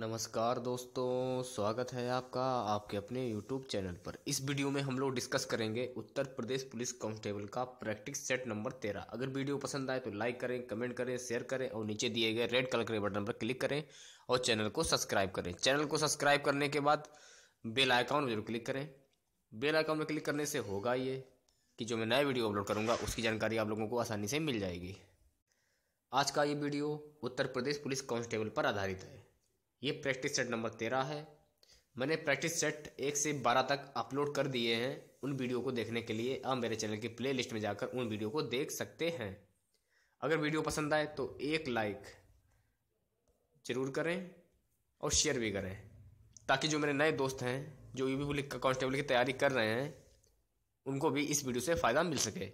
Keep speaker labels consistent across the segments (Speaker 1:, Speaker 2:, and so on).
Speaker 1: नमस्कार दोस्तों स्वागत है आपका आपके अपने YouTube चैनल पर इस वीडियो में हम लोग डिस्कस करेंगे उत्तर प्रदेश पुलिस कांस्टेबल का प्रैक्टिस सेट नंबर तेरह अगर वीडियो पसंद आए तो लाइक करें कमेंट करें शेयर करें और नीचे दिए गए रेड कलर के बटन पर क्लिक करें और चैनल को सब्सक्राइब करें चैनल को सब्सक्राइब करने के बाद बेल आइकाउन में जरूर क्लिक करें बेल आइकाउन में क्लिक करने से होगा ये कि जो मैं नया वीडियो अपलोड करूँगा उसकी जानकारी आप लोगों को आसानी से मिल जाएगी आज का ये video Uttar Pradesh police constable पर आधारित है ये प्रैक्टिस सेट नंबर तेरह है मैंने प्रैक्टिस सेट एक से बारह तक अपलोड कर दिए हैं उन वीडियो को देखने के लिए आप मेरे चैनल की प्ले लिस्ट में जाकर उन वीडियो को देख सकते हैं अगर वीडियो पसंद आए तो एक लाइक ज़रूर करें और शेयर भी करें ताकि जो मेरे नए दोस्त हैं जो यू पी कांस्टेबल की तैयारी कर रहे हैं उनको भी इस वीडियो से फ़ायदा मिल सके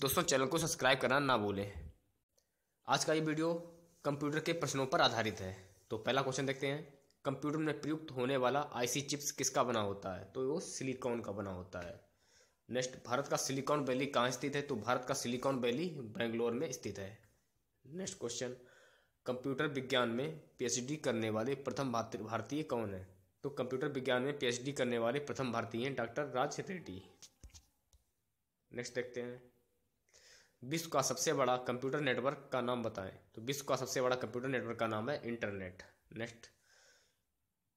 Speaker 1: दोस्तों चैनल को सब्सक्राइब करना ना भूलें आज का ये वीडियो कंप्यूटर के प्रश्नों पर आधारित है तो पहला क्वेश्चन देखते हैं कंप्यूटर में प्रयुक्त होने वाला आईसी चिप्स किसका बना होता है तो वो सिलिकॉन का बना होता है नेक्स्ट भारत का सिलिकॉन वैली कहाँ स्थित है तो भारत का सिलिकॉन वैली बेंगलोर में स्थित है नेक्स्ट क्वेश्चन कंप्यूटर विज्ञान में पीएचडी करने वाले प्रथम भारतीय कौन है तो कंप्यूटर विज्ञान में पीएचडी करने वाले प्रथम भारतीय हैं डॉक्टर राज रेड्डी नेक्स्ट देखते हैं विश्व का सबसे बड़ा कंप्यूटर नेटवर्क का नाम बताएं तो विश्व का सबसे बड़ा कंप्यूटर नेटवर्क का नाम है इंटरनेट नेक्स्ट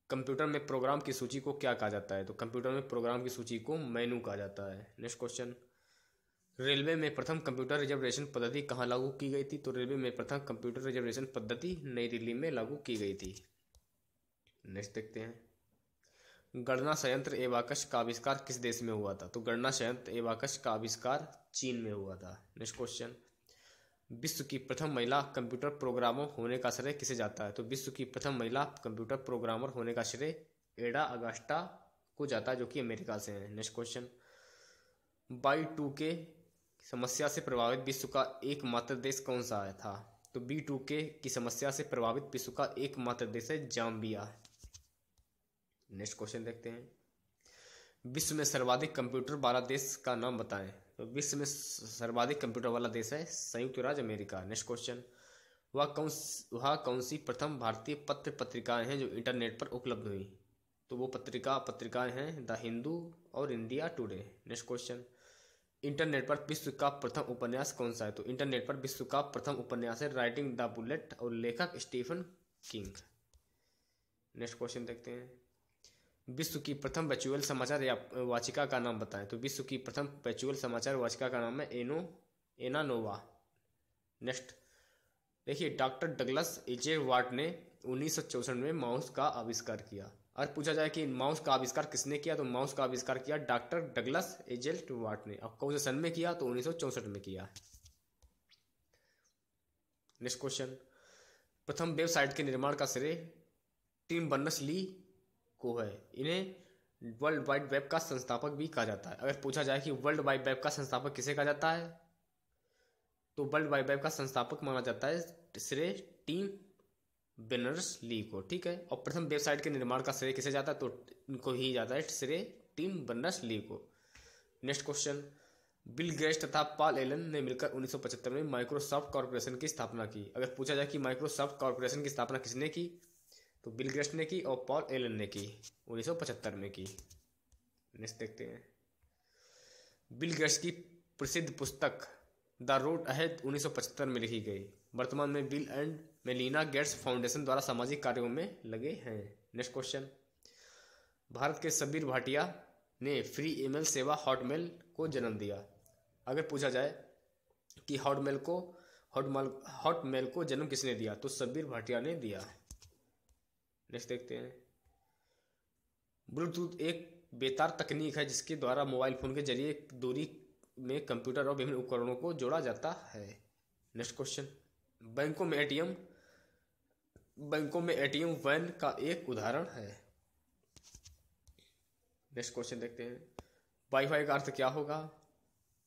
Speaker 1: कंप्यूटर में प्रोग्राम की सूची को क्या कहा जाता है तो कंप्यूटर में प्रोग्राम की सूची को मेनू कहा जाता है नेक्स्ट क्वेश्चन रेलवे में प्रथम कंप्यूटर रिजर्वेशन पद्धति कहाँ लागू की गई थी तो रेलवे में प्रथम कंप्यूटर रिजर्वेशन पद्धति नई दिल्ली में लागू की गई थी नेक्स्ट देखते हैं गणना संयंत्र एवाकश का आविष्कार किस देश में हुआ था तो गणना संयंत्र एवाकश का आविष्कार चीन में हुआ था नेक्स्ट क्वेश्चन विश्व की प्रथम महिला कंप्यूटर प्रोग्रामर होने का श्रेय किसे जाता है तो विश्व की प्रथम महिला कंप्यूटर प्रोग्रामर होने का श्रेय एडा अगास्टा को जाता है जो कि अमेरिका से है नेक्स्ट क्वेश्चन बाई टू के समस्या से प्रभावित विश्व का एकमात्र देश कौन सा आया था तो बी टू के की समस्या से प्रभावित विश्व का एकमात्र देश है जाम्बिया नेक्स्ट क्वेश्चन देखते हैं विश्व में सर्वाधिक कंप्यूटर वाला देश का नाम बताएं तो विश्व में सर्वाधिक कंप्यूटर वाला देश है संयुक्त राज्य अमेरिका नेक्स्ट क्वेश्चन वह कौन वह कौन सी प्रथम भारतीय पत्र पत्रिकाएं हैं जो इंटरनेट पर उपलब्ध हुई तो वो पत्रिका पत्रिकाएं हैं द हिंदू और India Today next question internet पर विश्व का प्रथम उपन्यास कौन सा है तो इंटरनेट पर विश्व का प्रथम उपन्यास है राइटिंग द बुलेट और लेखक स्टीफन किंग नेक्स्ट क्वेश्चन देखते हैं विश्व की प्रथम वर्चुअल समाचार या वाचिका का नाम बताएं तो विश्व की प्रथम वर्चुअल समाचार वाचिका का नाम है एनो एनानोवा नेक्स्ट देखिए डॉक्टर डगलस एजे वार्ट ने उन्नीस में माउस का आविष्कार किया और पूछा जाए कि माउस का आविष्कार किसने किया तो माउस का आविष्कार किया डॉक्टर डगलस एजेल्ट वाट ने अब कौन से सन में किया तो उन्नीस में किया नेक्स्ट क्वेश्चन प्रथम वेबसाइट के निर्माण का श्रेय टीम बर्नस ली को है इन्हें वर्ल्ड वाइड वेब का संस्थापक भी कहा जाता है अगर पूछा जाए कि वर्ल्ड वाइड वेब का संस्थापक किसे कहा जाता है तो वर्ल्ड वाइड वेब का संस्थापक माना जाता है श्रेय टीम बेनर्स ली को ठीक है और प्रथम वेबसाइट के निर्माण का श्रेय किसे जाता है तो इनको ही जाता है श्रेय टीम बेनर्स ली को नेक्स्ट क्वेश्चन बिल गेट्स तथा पॉल एलन ने मिलकर 1975 में माइक्रोसॉफ्ट कॉरपोरेशन की स्थापना की अगर पूछा जाए कि माइक्रोसॉफ्ट कॉरपोरेशन की स्थापना किसने की तो बिल ग्रेस्ट ने की और पॉल एलन ने की पचहत्तर में की नेक्स्ट देखते हैं बिल ग्रेस्ट की प्रसिद्ध पुस्तक द रोड अहेड पचहत्तर में लिखी गई वर्तमान में Bill and Melinda Gates foundation द्वारा सामाजिक कार्यों में लगे हैं नेक्स्ट क्वेश्चन भारत के सबीर भाटिया ने फ्री ईमेल सेवा हॉटमेल को जन्म दिया अगर पूछा जाए कि हॉटमेल को हॉटमेल हॉटमेल को जन्म किसने दिया तो सबीर भाटिया ने दिया नेक्स्ट देखते हैं ब्लूटूथ एक बेतार तकनीक है जिसके द्वारा मोबाइल फ़ोन के जरिए दूरी में कंप्यूटर और विभिन्न उपकरणों को जोड़ा जाता है नेक्स्ट क्वेश्चन बैंकों में एटीएम बैंकों में एटीएम वैन का एक उदाहरण है नेक्स्ट क्वेश्चन देखते हैं वाईफाई का अर्थ क्या होगा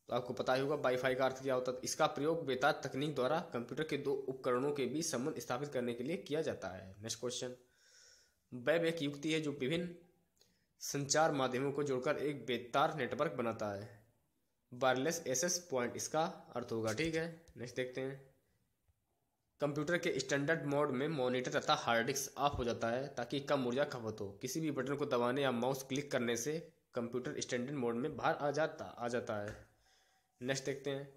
Speaker 1: तो आपको पता ही होगा वाईफाई का अर्थ क्या होता है तो इसका प्रयोग बेतार तकनीक द्वारा कंप्यूटर के दो उपकरणों के बीच संबंध स्थापित करने के लिए किया जाता है नेक्स्ट क्वेश्चन वेब एक युक्ति है जो विभिन्न संचार माध्यमों को जोड़कर एक बेतार नेटवर्क बनाता है वायरलेस एसेस पॉइंट इसका अर्थ होगा ठीक है नेक्स्ट देखते हैं कंप्यूटर के स्टैंडर्ड मोड में मॉनिटर तथा हार्ड डिस्क ऑफ हो जाता है ताकि कम ऊर्जा खपत हो किसी भी बटन को दबाने या माउस क्लिक करने से कंप्यूटर स्टैंडर्ड मोड में बाहर आ जाता आ जाता है नेक्स्ट देखते हैं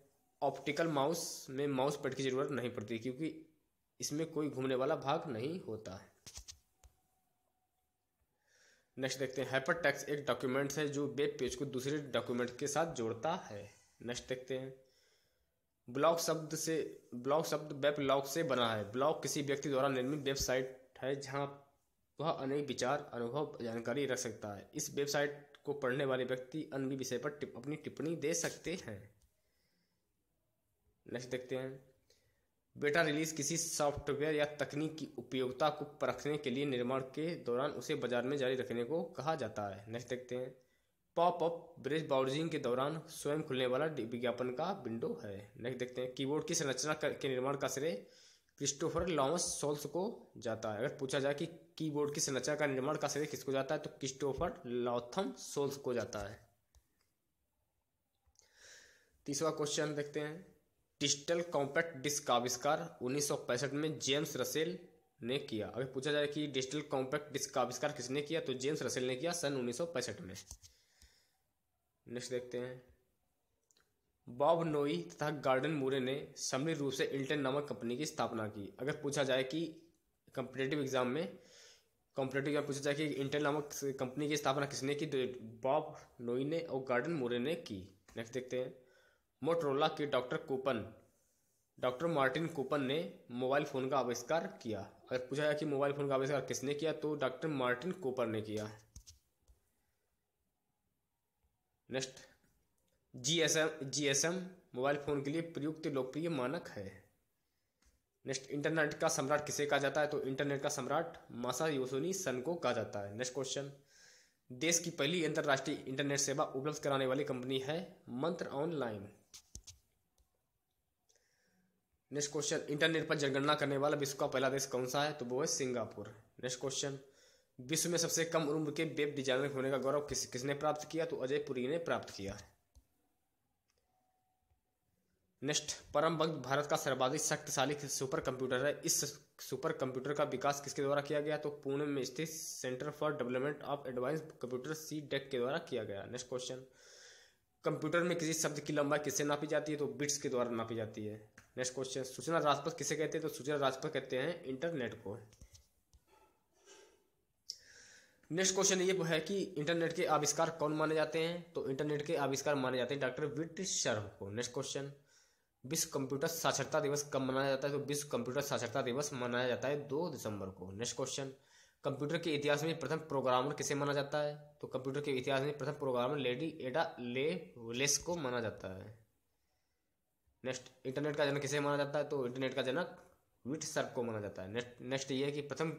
Speaker 1: ऑप्टिकल माउस में माउस पैड की ज़रूरत नहीं पड़ती क्योंकि इसमें कोई घूमने वाला भाग नहीं होता है नेक्स्ट देखते हैं हाइपर टेक्स एक डॉक्यूमेंट्स है जो वेब पेज को दूसरे डॉक्यूमेंट के साथ जोड़ता है नेक्स्ट देखते हैं ब्लॉग शब्द से ब्लॉग शब्द वेब लॉक से बना है ब्लॉग किसी व्यक्ति द्वारा निर्मित वेबसाइट है जहां वह अनेक विचार अनुभव जानकारी रख सकता है इस वेबसाइट को पढ़ने वाले व्यक्ति अन्य विषय पर टिप, अपनी टिप्पणी दे सकते हैं नेक्स्ट देखते हैं बेटा रिलीज किसी सॉफ्टवेयर या तकनीक की उपयोगिता को परखने के लिए निर्माण के दौरान उसे बाजार में जारी रखने को कहा जाता है नेक्स्ट देखते हैं पॉप अप ब्रिज ब्राउजिंग के दौरान स्वयं खुलने वाला विज्ञापन का विंडो है नेक्स्ट देखते हैं कीबोर्ड की संरचना के निर्माण का श्रेय क्रिस्टोफर लॉमस सोल्स को जाता है अगर पूछा जाए कि कीबोर्ड की संरचना का निर्माण का श्रेय किसको जाता है तो क्रिस्टोफर लॉथम सोल्स को जाता है तीसरा क्वेश्चन देखते हैं डिजिटल कॉम्पैक्ट डिस्क का आविष्कार उन्नीस में जेम्स रसेल ने किया अगर पूछा जाए कि डिजिटल कॉम्पैक्ट डिस्क का आविष्कार किसने किया तो जेम्स रसेल ने किया सन उन्नीस में नेक्स्ट देखते हैं बॉब नोई तथा गार्डन मूरे ने सम्मिलित रूप से इल्टन नामक कंपनी की स्थापना की अगर पूछा जाए कि कॉम्पिटेटिव एग्जाम में कॉम्पिटेटिव एग्जाम पूछा जाए कि इंटेल नामक कंपनी की स्थापना किसने की तो बॉब नोई ने और गार्डन मूरे ने की नेक्स्ट देखते हैं मोटरोला के doctor Cooper doctor Martin Cooper ने मोबाइल फ़ोन का आविष्कार किया अगर पूछा जाए कि मोबाइल फ़ोन का आविष्कार किसने किया तो डॉक्टर मार्टिन कूपर ने किया next GSM GSM mobile phone के लिए प्रयुक्त लोकप्रिय मानक है नेक्स्ट इंटरनेट का सम्राट किसे कहा जाता है तो इंटरनेट का सम्राट मासा योसोनी सन को कहा जाता है नेक्स्ट क्वेश्चन देश की पहली अंतर्राष्ट्रीय इंटरनेट सेवा उपलब्ध कराने वाली कंपनी है मंत्र ऑनलाइन नेक्स्ट क्वेश्चन इंटरनेट पर जनगणना करने वाला विश्व का पहला देश कौन सा है तो वो है सिंगापुर नेक्स्ट क्वेश्चन विश्व में सबसे कम उम्र के वेब डिजाइनर होने का गौरव किस किसने प्राप्त किया तो अजय पुरी ने प्राप्त किया नेक्स्ट परम भक्त भारत का सर्वाधिक शक्तिशाली सुपर कंप्यूटर है इस सुपर कंप्यूटर का विकास किसके द्वारा किया गया तो पुणे में स्थित centre for development of advance computer C DAC के द्वारा किया गया नेक्स्ट क्वेश्चन कंप्यूटर में किसी शब्द की लंबाई किससे नापी जाती है तो बिट्स के द्वारा नापी जाती है नेक्स्ट क्वेश्चन सूचना राजपथ किसे कहते हैं तो सूचना राजपथ कहते हैं इंटरनेट को नेक्स्ट क्वेश्चन ये है कि इंटरनेट के आविष्कार कौन माने जाते हैं तो इंटरनेट के आविष्कार माने जाते हैं डॉक्टर विट शर्म को नेक्स्ट क्वेश्चन विश्व कंप्यूटर साक्षरता दिवस कब मनाया जाता है तो विश्व कंप्यूटर साक्षरता दिवस मनाया जाता है दो दिसंबर को नेक्स्ट क्वेश्चन कंप्यूटर के इतिहास में प्रथम प्रोग्रामर किसे माना जाता है तो कंप्यूटर के इतिहास में प्रथम प्रोग्रामर लेडी एडा ले लेस को माना जाता है नेक्स्ट इंटरनेट का जनक किसे माना जाता है तो इंटरनेट का जनक विट सर्क को माना जाता है नेक्स्ट नेक्स्ट ये है कि प्रथम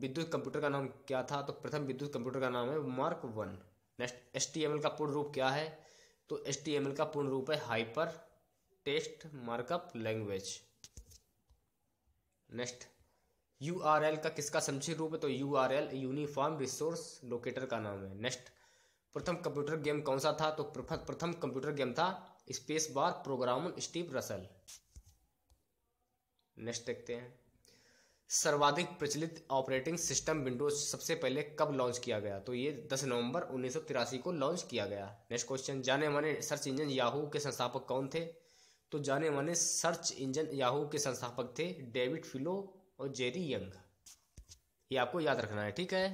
Speaker 1: विद्युत कंप्यूटर का नाम क्या था तो प्रथम विद्युत कंप्यूटर का नाम है Mark one next S T M L का पूर्ण रूप क्या है तो एस टी एम एल का पूर्ण रूप है hyper test markup language next U R L का किसका संक्षिप्त रूप है तो U R L uniform resource locator का नाम है नेक्स्ट प्रथम कंप्यूटर गेम कौन सा था तो प्रथम कंप्यूटर गेम था space bar program Steve Russell next देखते हैं सर्वाधिक प्रचलित ऑपरेटिंग सिस्टम विंडोज सबसे पहले कब लॉन्च किया गया तो ये 10 नवंबर उन्नीस को लॉन्च किया गया नेक्स्ट क्वेश्चन जाने माने सर्च इंजन याहू के संस्थापक कौन थे तो जाने माने सर्च इंजन याहू के संस्थापक थे डेविड फिलो और जेरी यंग ये आपको याद रखना है ठीक है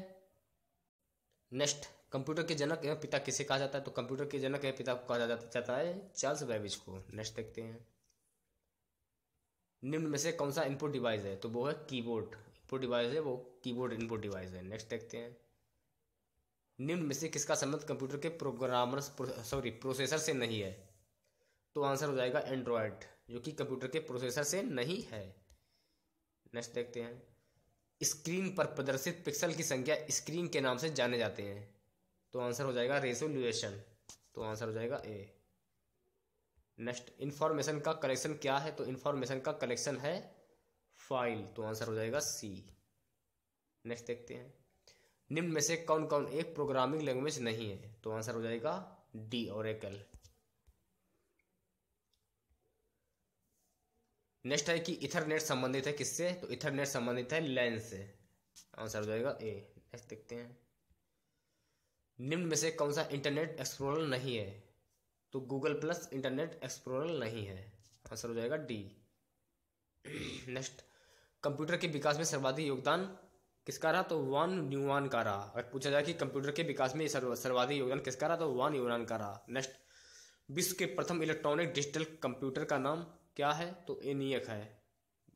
Speaker 1: नेक्स्ट कंप्यूटर के जनक एवं पिता किसे कहा जाता है तो कंप्यूटर के जनक एवं पिता को कहा जाता है चार्ल्स बैबिज को नेक्स्ट देखते हैं निम्न में से कौन सा इनपुट डिवाइस है तो वो है कीबोर्ड इनपुट डिवाइस है वो कीबोर्ड इनपुट डिवाइस है नेक्स्ट देखते हैं निम्न में से किसका संबंध कंप्यूटर के प्रोग्रामर सॉरी प्रोसेसर से नहीं है तो आंसर हो जाएगा एंड्रॉयड जो कि कंप्यूटर के प्रोसेसर से नहीं है नेक्स्ट देखते हैं स्क्रीन पर प्रदर्शित पिक्सल की संख्या स्क्रीन के नाम से जाने जाते हैं तो आंसर हो जाएगा रेजोल्यूशन तो आंसर हो जाएगा ए नेक्स्ट इंफॉर्मेशन का कलेक्शन क्या है तो इंफॉर्मेशन का कलेक्शन है फाइल तो आंसर हो जाएगा सी नेक्स्ट देखते हैं निम्न में से कौन कौन एक प्रोग्रामिंग लैंग्वेज नहीं है तो आंसर हो जाएगा डी और नेक्स्ट है कि इथरनेट संबंधित है किससे तो इथरनेट संबंधित है लैन से आंसर हो जाएगा ए नेक्स्ट देखते हैं निम्न में से कौन सा इंटरनेट एक्सप्लोरर नहीं है तो गूगल प्लस इंटरनेट एक्सप्लोरर नहीं है आंसर हो जाएगा डी नेक्स्ट कंप्यूटर के विकास में सर्वाधिक योगदान किसका रहा तो वन न्यूवान का रहा अगर पूछा जाए कि कंप्यूटर के विकास में सर्वाधिक योगदान किसका रहा तो वन यूनान का रहा नेक्स्ट विश्व के प्रथम इलेक्ट्रॉनिक डिजिटल कंप्यूटर का नाम क्या है तो एनियक है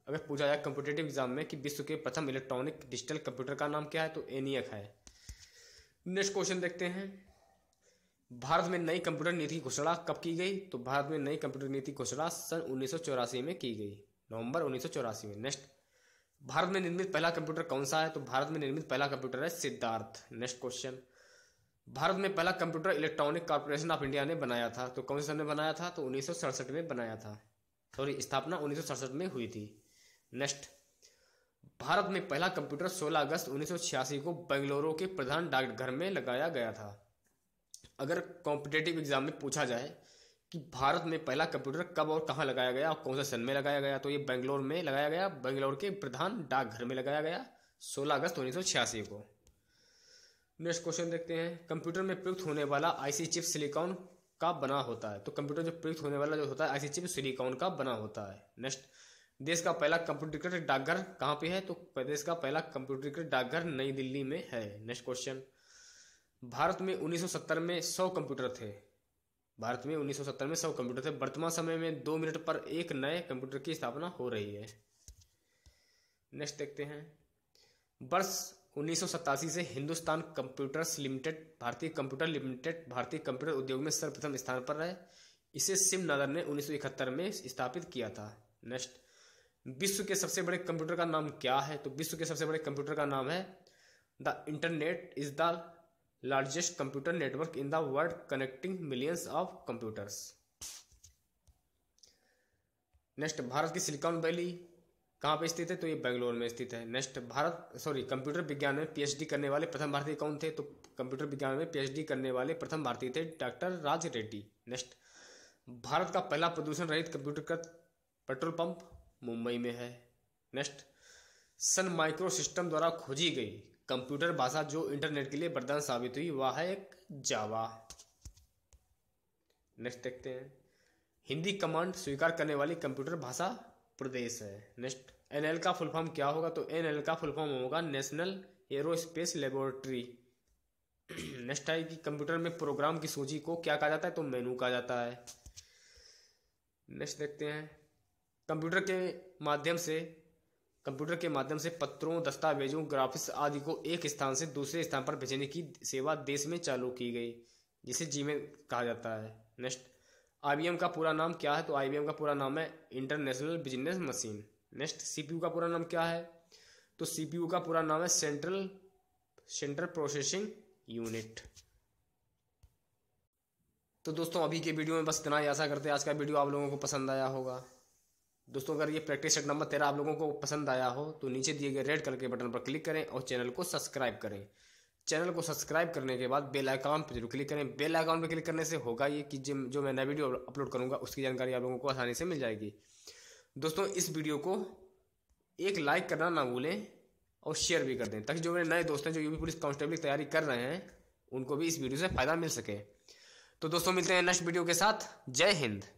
Speaker 1: अगर पूछा जाए कंपिटेटिव एग्जाम में कि विश्व के प्रथम इलेक्ट्रॉनिक डिजिटल कंप्यूटर का नाम क्या है तो एनियक है नेक्स्ट क्वेश्चन देखते हैं भारत में नई कंप्यूटर नीति की घोषणा कब की गई तो भारत में नई कंप्यूटर नीति घोषणा सन उन्नीस में की गई नवंबर उन्नीस में नेक्स्ट भारत में निर्मित पहला कंप्यूटर कौन सा है तो भारत में निर्मित पहला कंप्यूटर है सिद्धार्थ नेक्स्ट क्वेश्चन भारत में पहला computer electronic corporation of India ने बनाया था तो कौन सा समय बनाया था तो उन्नीस में बनाया था सॉरी स्थापना उन्नीस में हुई थी नेक्स्ट भारत में पहला कंप्यूटर 16 अगस्त 1986 को बेंगलुरु के प्रधान डाकघर में लगाया गया था अगर कॉम्पिटेटिव एग्जाम में पूछा जाए कि भारत में पहला कंप्यूटर कब और कहाँ लगाया गया और कौन सा सन में लगाया गया तो ये बेंगलोर में लगाया गया बेंगलोर के प्रधान डाकघर में लगाया गया 16 अगस्त उन्नीस को नेक्स्ट क्वेश्चन देखते हैं कंप्यूटर में प्रयुक्त होने वाला आईसी चिप सिलिकॉन का बना होता है तो कंप्यूटर जो प्रयुक्त होने वाला जो होता है आईसी चिप सिलिकॉन का बना होता है नेक्स्ट देश का पहला कंप्यूटरीकृत डाकघर कहाँ पे है तो प्रदेश का पहला कंप्यूटरीकृत डाकघर नई दिल्ली में है नेक्स्ट क्वेश्चन भारत में 1970 में 100 कंप्यूटर थे भारत में 1970 में 100 कंप्यूटर थे वर्तमान समय में दो मिनट पर एक नए कंप्यूटर की स्थापना हो रही है नेक्स्ट देखते हैं वर्ष उन्नीस से हिंदुस्तान कंप्यूटर्स लिमिटेड भारतीय कंप्यूटर लिमिटेड भारतीय कंप्यूटर उद्योग में सर्वप्रथम स्थान पर है इसे सिम नगर ने उन्नीस में स्थापित किया था नेक्स्ट विश्व के सबसे बड़े कंप्यूटर का नाम क्या है तो विश्व के सबसे बड़े कंप्यूटर का नाम है the internet is the largest computer network in the world connecting millions of computers next Bharat की सिलिकॉन वैली कहाँ पे स्थित है तो ये बेंगलोर में स्थित है नेक्स्ट भारत सॉरी कंप्यूटर विज्ञान में पीएचडी करने वाले प्रथम भारतीय कौन थे तो कंप्यूटर विज्ञान में पीएचडी करने वाले प्रथम भारतीय थे डॉक्टर राज रेड्डी नेक्स्ट भारत का पहला प्रदूषण रहित का पेट्रोल पंप मुंबई में है नेक्स्ट सन माइक्रो सिस्टम द्वारा खोजी गई कंप्यूटर भाषा जो इंटरनेट के लिए वरदान साबित हुई वह है एक जावा नेक्स्ट देखते हैं हिंदी कमांड स्वीकार करने वाली कंप्यूटर भाषा प्रदेश है नेक्स्ट एनएल का फुल फॉर्म क्या होगा तो एनएल का फुल फॉर्म होगा नेशनल एरोस्पेस लेबोरेटरी नेक्स्ट है कि कंप्यूटर में प्रोग्राम की सूची को क्या कहा जाता है तो मेनू कहा जाता है नेक्स्ट देखते हैं कंप्यूटर के माध्यम से कंप्यूटर के माध्यम से पत्रों दस्तावेजों ग्राफिक्स आदि को एक स्थान से दूसरे स्थान पर भेजने की सेवा देश में चालू की गई जिसे जी कहा जाता है नेक्स्ट आई का पूरा नाम क्या है तो आई का पूरा नाम है international business machine next C का पूरा नाम क्या है तो सी का पूरा नाम है सेंट्रल सेंट्रल प्रोसेसिंग यूनिट तो दोस्तों अभी के वीडियो में बस इतना ही आशा करते हैं आज का वीडियो आप लोगों को पसंद आया होगा दोस्तों अगर ये प्रैक्टिस सेट नंबर तेरह आप लोगों को पसंद आया हो तो नीचे दिए गए रेड कलर के बटन पर क्लिक करें और चैनल को सब्सक्राइब करें चैनल को सब्सक्राइब करने के बाद बेल आइकॉन पर जरूर क्लिक करें बेल आइकॉन पर क्लिक करने से होगा ये कि जिम जो मैं नया वीडियो अपलोड करूँगा उसकी जानकारी आप लोगों को आसानी से मिल जाएगी दोस्तों इस वीडियो को एक लाइक करना ना भूलें और शेयर भी कर दें ताकि जो मेरे नए दोस्त हैं जो यूपी पुलिस कांस्टेबल की तैयारी कर रहे हैं उनको भी इस वीडियो से फ़ायदा मिल सके तो दोस्तों मिलते हैं नेक्स्ट वीडियो के साथ जय हिंद